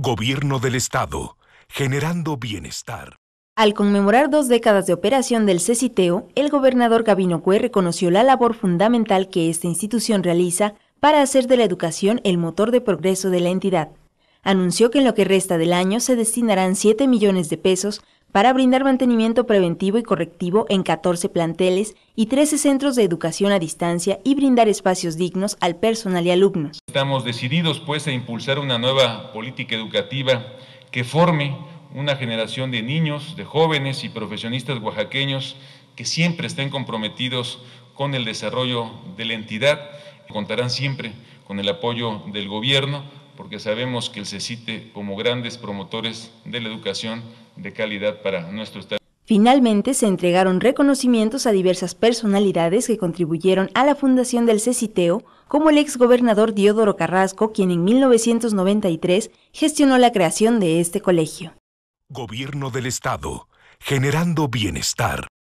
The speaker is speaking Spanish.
Gobierno del Estado, generando bienestar. Al conmemorar dos décadas de operación del CECITEO, el gobernador Gabino Cue reconoció la labor fundamental que esta institución realiza para hacer de la educación el motor de progreso de la entidad. Anunció que en lo que resta del año se destinarán 7 millones de pesos para brindar mantenimiento preventivo y correctivo en 14 planteles y 13 centros de educación a distancia y brindar espacios dignos al personal y alumnos. Estamos decididos pues a impulsar una nueva política educativa que forme una generación de niños, de jóvenes y profesionistas oaxaqueños que siempre estén comprometidos con el desarrollo de la entidad. Contarán siempre con el apoyo del gobierno porque sabemos que el CECITE como grandes promotores de la educación de calidad para Finalmente se entregaron reconocimientos a diversas personalidades que contribuyeron a la fundación del CECITEO, como el exgobernador Diodoro Carrasco, quien en 1993 gestionó la creación de este colegio. Gobierno del Estado, generando bienestar.